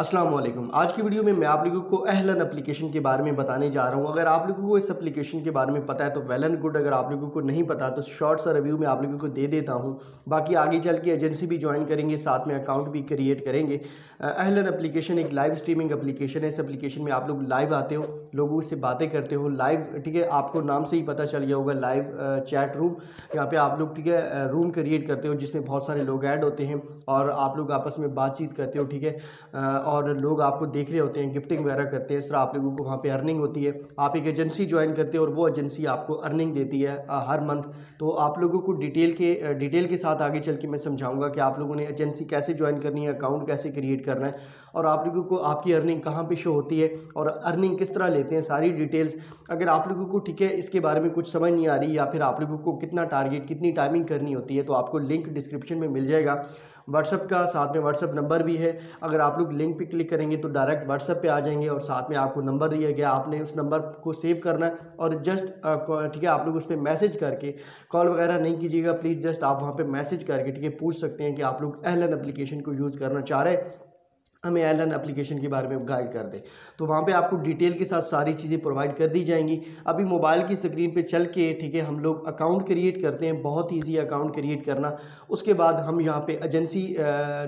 असलम आज की वीडियो में मैं आप लोगों को अहलन एप्लीकेशन के बारे में बताने जा रहा हूँ अगर आप लोगों को इस एप्लीकेशन के बारे में पता है तो वेल एंड गुड अगर आप लोगों को नहीं पता तो शॉर्ट सा रिव्यू मैं आप लोगों को दे देता हूँ बाकी आगे चल के एजेंसी भी ज्वाइन करेंगे साथ में अकाउंट भी क्रिएट करेंगे अहलन एप्लीकेशन एक लाइव स्ट्रीमिंग एप्लीकेशन है इस एप्लीकेशन में आप लोग लाइव आते हो लोगों से बातें करते हो लाइव ठीक है आपको नाम से ही पता चल गया होगा लाइव चैट रूम यहाँ पर आप लोग ठीक है रूम क्रिएट करते हो जिसमें बहुत सारे लोग ऐड होते हैं और आप लोग आपस में बातचीत करते हो ठीक है और लोग आपको देख रहे होते हैं गिफ्टिंग वगैरह करते हैं इस तरह आप लोगों को वहाँ पे अर्निंग होती है आप एक एजेंसी ज्वाइन करते हैं और वो एजेंसी आपको अर्निंग देती है हर मंथ तो आप लोगों को डिटेल के डिटेल के साथ आगे चल के मैं समझाऊँगा कि आप लोगों ने एजेंसी कैसे ज्वाइन करनी है अकाउंट कैसे क्रिएट करना है और आप लोगों को आपकी अर्निंग कहाँ पे शो होती है और अर्निंग किस तरह लेते हैं सारी डिटेल्स अगर आप लोगों को ठीक है इसके बारे में कुछ समझ नहीं आ रही या फिर आप लोगों को कितना टारगेट कितनी टाइमिंग करनी होती है तो आपको लिंक डिस्क्रिप्शन में मिल जाएगा व्हाट्सअप का साथ में व्हाट्सअप नंबर भी है अगर आप लोग लिंक पे क्लिक करेंगे तो डायरेक्ट व्हाट्सअप पे आ जाएंगे और साथ में आपको नंबर दिया गया आपने उस नंबर को सेव करना है और जस्ट ठीक है आप लोग उस पर मैसेज करके कॉल वगैरह नहीं कीजिएगा प्लीज़ जस्ट आप वहाँ पर मैसेज करके ठीक है पूछ सकते हैं कि आप लोग एहलन एप्लीकेशन को यूज़ करना चाह रहे हैं हमें एल एन एप्लीकेशन के बारे में गाइड कर दे तो वहाँ पे आपको डिटेल के साथ सारी चीज़ें प्रोवाइड कर दी जाएंगी अभी मोबाइल की स्क्रीन पे चल के ठीक है हम लोग अकाउंट क्रिएट करते हैं बहुत इजी अकाउंट क्रिएट करना उसके बाद हम यहाँ पे एजेंसी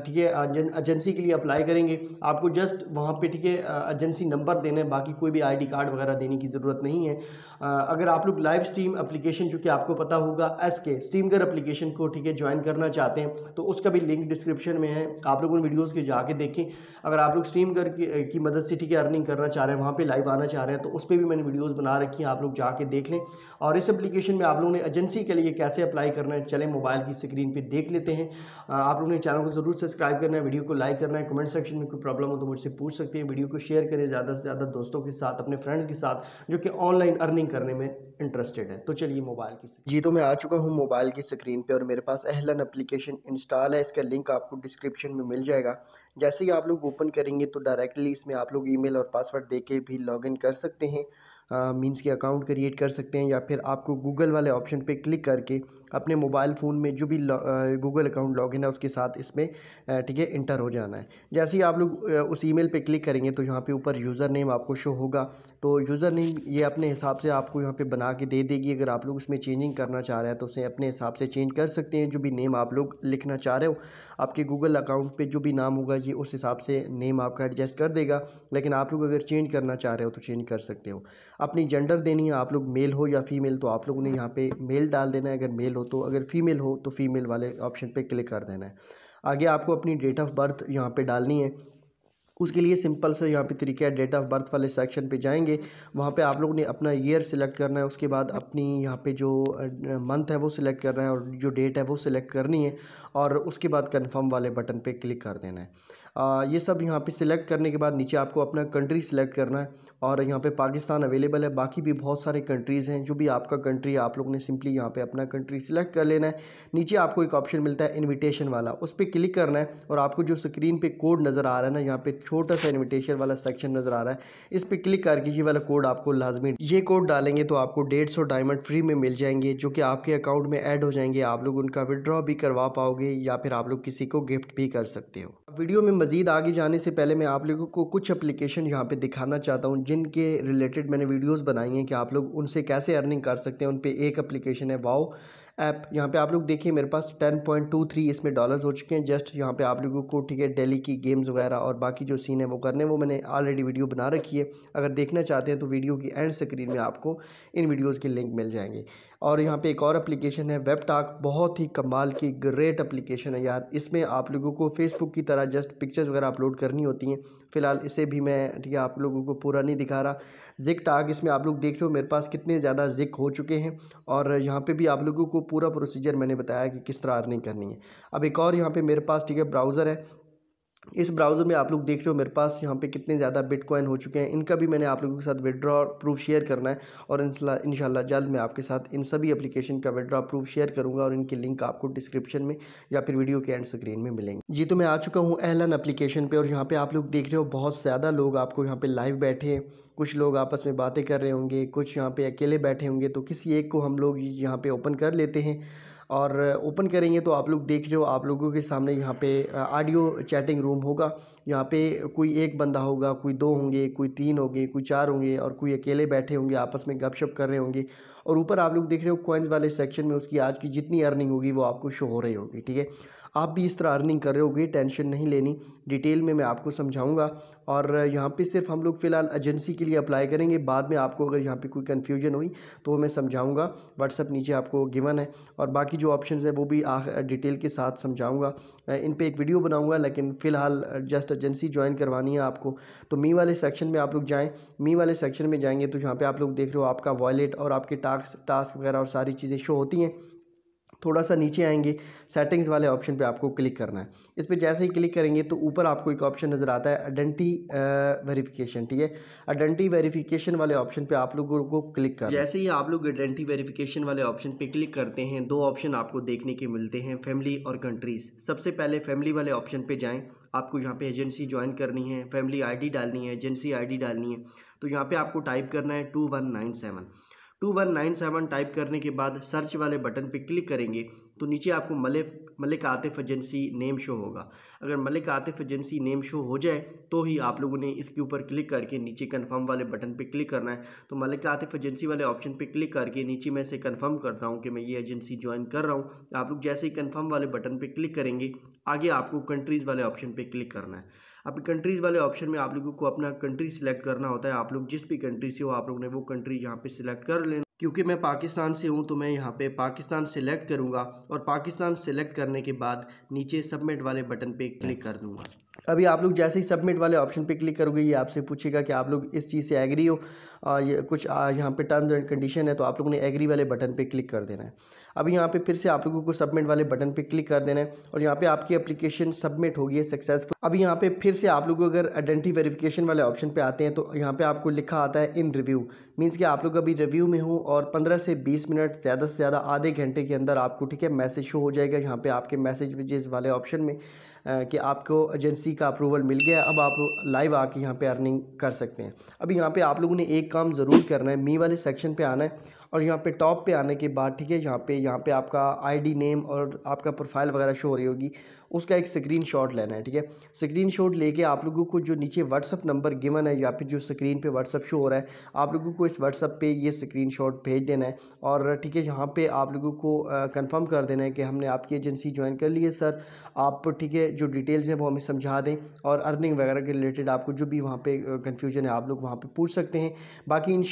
ठीक है एजेंसी के लिए अप्लाई करेंगे आपको जस्ट वहाँ पर ठीक है एजेंसी नंबर देना है बाकी कोई भी आई कार्ड वगैरह देने की ज़रूरत नहीं है अगर आप लोग लाइव स्ट्रीम अप्लीकेशन चूँकि आपको पता होगा एस के स्ट्रीमगर अप्लीकेशन को ठीक है ज्वाइन करना चाहते हैं तो उसका भी लिंक डिस्क्रिप्शन में है आप लोग उन वीडियोज़ के जाके देखें अगर आप लोग स्ट्रीम करके की मदद से ठीक है अर्निंग करना चाह रहे हैं वहाँ पे लाइव आना चाह रहे हैं तो उस पर भी मैंने वीडियोस बना रखी हैं आप लोग जाके देख लें और इस एप्लीकेशन में आप लोगों ने एजेंसी के लिए कैसे अप्लाई करना है चले मोबाइल की स्क्रीन पर देख लेते हैं आप लोगों ने चैनल को ज़रूर सब्सक्राइब करना है वीडियो को लाइक करना है कमेंट सेक्शन में कोई प्रॉब्लम हो तो मुझसे पूछ सकते हैं वीडियो को शेयर करें ज़्यादा से ज़्यादा दोस्तों के साथ अपने फ्रेंड्स के साथ जो कि ऑनलाइन अर्निंग करने में इंटरेस्टेड है तो चलिए मोबाइल की जी तो मैं आ चुका हूँ मोबाइल की स्क्रीन पे और मेरे पास एहलन एप्लीकेशन इंस्टॉल है इसका लिंक आपको डिस्क्रिप्शन में मिल जाएगा जैसे ही आप लोग लोग ओपन करेंगे तो डायरेक्टली इसमें आप लोग ईमेल और पासवर्ड देके भी लॉगिन कर सकते हैं मीन्स के अकाउंट क्रिएट कर सकते हैं या फिर आपको गूगल वाले ऑप्शन पे क्लिक करके अपने मोबाइल फ़ोन में जो भी गूगल अकाउंट लॉगिन है उसके साथ इसमें ठीक है इंटर हो जाना है जैसे ही आप लोग उस ईमेल पे क्लिक करेंगे तो यहाँ पे ऊपर यूज़र नेम आपको शो होगा तो यूज़र नेम ये अपने हिसाब से आपको यहाँ पे बना के दे देगी अगर आप लोग उसमें चेंजिंग करना चाह रहे हैं तो उसे अपने हिसाब से चेंज कर सकते हैं जो भी नेम आप लोग लिखना चाह रहे हो आपके गूगल अकाउंट पर जो भी नाम होगा ये उस हिसाब से नेम आपका एडजस्ट कर देगा लेकिन आप लोग अगर चेंज करना चाह रहे हो तो चेंज कर सकते हो अपनी जेंडर देनी है आप लोग मेल हो या फीमेल तो आप लोगों ने यहाँ पे मेल डाल देना है अगर मेल हो तो अगर फीमेल हो तो फीमेल वाले ऑप्शन पे क्लिक कर देना है आगे आपको अपनी डेट ऑफ बर्थ यहाँ पे डालनी है उसके लिए सिंपल से यहाँ पे तरीका है डेट ऑफ बर्थ वाले सेक्शन पे जाएंगे वहाँ पे आप लोग ने अपना ईयर सिलेक्ट करना है उसके बाद अपनी यहाँ पे जो मंथ है वो सिलेक्ट करना है और जो डेट है वो सिलेक्ट करनी है और उसके बाद कंफर्म वाले बटन पे क्लिक कर देना है ये सब यहाँ पे सिलेक्ट करने के बाद नीचे आपको अपना कंट्री सिलेक्ट करना है और यहाँ पे पाकिस्तान अवेलेबल है बाकी भी बहुत सारे कंट्रीज़ हैं जो भी आपका कंट्री है आप लोग ने सिंपली यहाँ पे अपना कंट्री सिलेक्ट कर लेना है नीचे आपको एक ऑप्शन मिलता है इन्विटेशन वाला उस पर क्लिक करना है और आपको जो स्क्रीन पर कोड नज़र आ रहा है ना यहाँ पर छोटा सा इन्विटेशन वाला सेक्शन नज़र आ रहा है इस पर क्लिक करके ये वाला कोड आपको लाजमी ये कोड डालेंगे तो आपको डेढ़ सौ डायमंड फ्री में मिल जाएंगे जो कि आपके अकाउंट में ऐड हो जाएंगे आप लोग उनका विड्रॉ भी करवा पाओगे या फिर आप लोग किसी को गिफ्ट भी कर सकते हो वीडियो में मज़ीद आगे जाने से पहले मैं आप लोगों को कुछ एप्लीकेशन यहाँ पे दिखाना चाहता हूँ जिनके रिलेटेड मैंने वीडियोस बनाई हैं कि आप लोग उनसे कैसे अर्निंग कर सकते हैं उन पे एक एप्लीकेशन है वाओ ऐप यहाँ पे आप लोग देखिए मेरे पास टेन पॉइंट टू थ्री इसमें डॉलर्स हो चुके हैं जस्ट यहाँ पे आप लोगों को ठीक है डेली की गेम्स वगैरह और बाकी जो सीन है वो करने वो मैंने ऑलरेडी वीडियो बना रखी है अगर देखना चाहते हैं तो वीडियो की एंड स्क्रीन में आपको इन वीडियोज़ के लिंक मिल जाएंगे और यहाँ पे एक और एप्लीकेशन है वेब टाक बहुत ही कमाल की ग्रेट एप्लीकेशन है यार इसमें आप लोगों को फेसबुक की तरह जस्ट पिक्चर्स वगैरह अपलोड करनी होती हैं फ़िलहाल इसे भी मैं ठीक है आप लोगों को पूरा नहीं दिखा रहा जिक टाक इसमें आप लोग देख रहे हो मेरे पास कितने ज़्यादा जिक हो चुके हैं और यहाँ पर भी आप लोगों को पूरा प्रोसीजर मैंने बताया कि किस तरह अर्निंग करनी है अब एक और यहाँ पे मेरे पास ठीक है ब्राउज़र है इस ब्राउज़र में आप लोग देख रहे हो मेरे पास यहाँ पे कितने ज़्यादा बिटकॉइन हो चुके हैं इनका भी मैंने आप लोगों के साथ विड्रॉ प्रूफ शेयर करना है और इन जल्द मैं आपके साथ इन सभी एप्लीकेशन का विड्रॉ प्रूफ शेयर करूँगा और इनकी लिंक आपको डिस्क्रिप्शन में या फिर वीडियो के एंड स्क्रीन में मिलेंगे जी तो मैं आ चुका हूँ एहलन अपलीकेशन पर और यहाँ पर आप लोग देख रहे हो बहुत ज़्यादा लोग आपको यहाँ पर लाइव बैठे हैं कुछ लोग आपस में बातें कर रहे होंगे कुछ यहाँ पे अकेले बैठे होंगे तो किसी एक को हम लोग यहाँ पे ओपन कर लेते हैं और ओपन करेंगे तो आप लोग देख रहे हो आप लोगों के सामने यहाँ पे ऑडियो चैटिंग रूम होगा यहाँ पे कोई एक बंदा होगा कोई दो होंगे कोई तीन होंगे कोई चार होंगे और कोई अकेले बैठे होंगे आपस में गपशप कर रहे होंगे और ऊपर आप लोग देख रहे हो कॉइन्स वाले सेक्शन में उसकी आज की जितनी अर्निंग होगी वो आपको शो हो रही होगी ठीक है आप भी इस तरह अर्निंग कर रहे होगे टेंशन नहीं लेनी डिटेल में मैं आपको समझाऊंगा और यहाँ पे सिर्फ हम लोग फ़िलहाल एजेंसी के लिए अप्लाई करेंगे बाद में आपको अगर यहाँ पे कोई कन्फ्यूजन हुई तो मैं समझाऊँगा व्हाट्सअप नीचे आपको गिवन है और बाकी जो ऑप्शन है वो भी डिटेल के साथ समझाऊँगा इन पर एक वीडियो बनाऊँगा लेकिन फ़िलहाल जस्ट एजेंसी ज्वाइन करवानी है आपको तो मी वाले सेक्शन में आप लोग जाएँ मी वाले सेक्शन में जाएंगे तो यहाँ पर आप लोग देख रहे हो आपका वॉलेट और आपके टास्क टास्क वगैरह और सारी चीज़ें शो होती हैं थोड़ा सा नीचे आएंगे सेटिंग्स वाले ऑप्शन पे आपको क्लिक करना है इस पर जैसे ही क्लिक करेंगे तो ऊपर आपको एक ऑप्शन नज़र आता है आइडेंटी वेरिफिकेशन ठीक है आइडेंटी वेरिफिकेशन वाले ऑप्शन पे आप लोगों को क्लिक कर जैसे ही आप लोग आइडेंटी वेरिफिकेशन वाले ऑप्शन पे क्लिक करते हैं दो ऑप्शन आपको देखने के मिलते हैं फैमिली और कंट्रीज़ सबसे पहले फैमिली वाले ऑप्शन पर जाएँ आपको यहाँ पे एजेंसी ज्वाइन करनी है फैमिली आईडी डालनी है एजेंसी आईडी डालनी है तो यहाँ पे आपको टाइप करना है two one nine seven two one nine seven type करने के बाद सर्च वाले बटन पर क्लिक करेंगे तो नीचे आपको Malik Malik Atif agency name show होगा अगर Malik Atif agency name show हो जाए तो ही आप लोगों ने इसके ऊपर क्लिक करके नीचे कन्फर्म वाले बटन पर क्लिक करना है तो मलिक आतिफ एजेंसी वाले ऑप्शन पर क्लिक करके नीचे मैं इसे कन्फर्म करता हूँ कि मैं ये एजेंसी ज्वाइन कर रहा हूँ आप लोग जैसे ही कन्फर्म वाले बटन पर क्लिक करेंगे आगे आपको कंट्रीज़ वाले ऑप्शन पर क्लिक करना है अब कंट्रीज़ वाले ऑप्शन में आप लोगों को अपना कंट्री सिलेक्ट करना होता है आप लोग जिस भी कंट्री से हो आप लोग ने वो कंट्री यहाँ पे सिलेक्ट कर लेना क्योंकि मैं पाकिस्तान से हूँ तो मैं यहाँ पे पाकिस्तान सेलेक्ट करूँगा और पाकिस्तान सेलेक्ट करने के बाद नीचे सबमिट वाले बटन पे क्लिक कर दूँगा अभी आप लोग जैसे ही सबमिट वाले ऑप्शन पे क्लिक करोगे ये आपसे पूछेगा कि आप लोग इस चीज़ से एग्री हो ये कुछ यहाँ पे टर्म्स एंड कंडीशन है तो आप लोगों ने एग्री वाले बटन पे क्लिक कर देना है अब यहाँ पे फिर से आप लोगों को सबमिट वाले बटन पे क्लिक कर देना है और यहाँ पे आपकी एप्लीकेशन सबमिट होगी सक्सेसफुल अभी यहाँ पे फिर से आप लोग अगर आइडेंटिटी वेरिफिकेशन वाले ऑप्शन पे आते हैं तो यहाँ पे आपको लिखा आता है इन रिव्यू मीन्स कि आप लोग अभी रिव्यू में हूँ और पंद्रह से बीस मिनट ज़्यादा से ज़्यादा आधे घंटे के अंदर आपको ठीक है मैसेज शो हो जाएगा यहाँ पर आपके मैसेज विजेज वाले ऑप्शन में कि आपको एजेंसी का अप्रूवल मिल गया अब आप लाइव आके यहाँ पे अर्निंग कर सकते हैं अभी यहाँ पे आप लोगों ने एक काम ज़रूर करना है मी वाले सेक्शन पे आना है और यहाँ पे टॉप पे आने के बाद ठीक है यहाँ पे यहाँ पे आपका आईडी नेम और आपका प्रोफाइल वगैरह शो हो रही होगी उसका एक शॉट लेना है ठीक है शॉट लेके आप लोगों को जो नीचे व्हाट्सअप नंबर गिवन है या फिर जो स्क्रीन पे व्हाट्सअप शो हो रहा है आप लोगों को इस व्हाट्सअप पे ये शॉट भेज देना है और ठीक है यहाँ पे आप लोगों को कंफर्म कर देना है कि हमने आपकी एजेंसी ज्वाइन कर ली है सर आप ठीक है जो डिटेल्स हैं वो हमें समझा दें और अर्निंग वगैरह के रिलेटेड आपको जो भी वहाँ पर कन्फ्यूजन है आप लोग वहाँ पर पूछ सकते हैं बाकी इन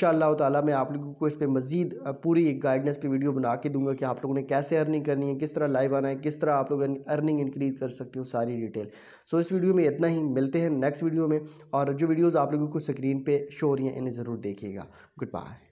ताला मैं आप लोगों को इस पर मज़ीद पूरी एक गाइडनेस पे वीडियो बना के दूंगा कि आप लोगों ने कैसे अर्निंग करनी है किस तरह लाइव आना है किस तरह आप लोग अर्निंग इंक्रीज़ कर सकते हो सारी डिटेल सो इस वीडियो में इतना ही मिलते हैं नेक्स्ट वीडियो में और जो वीडियोज़ आप लोगों को स्क्रीन पर शो हो रही हैं इन्हें ज़रूर देखिएगा गुड बाय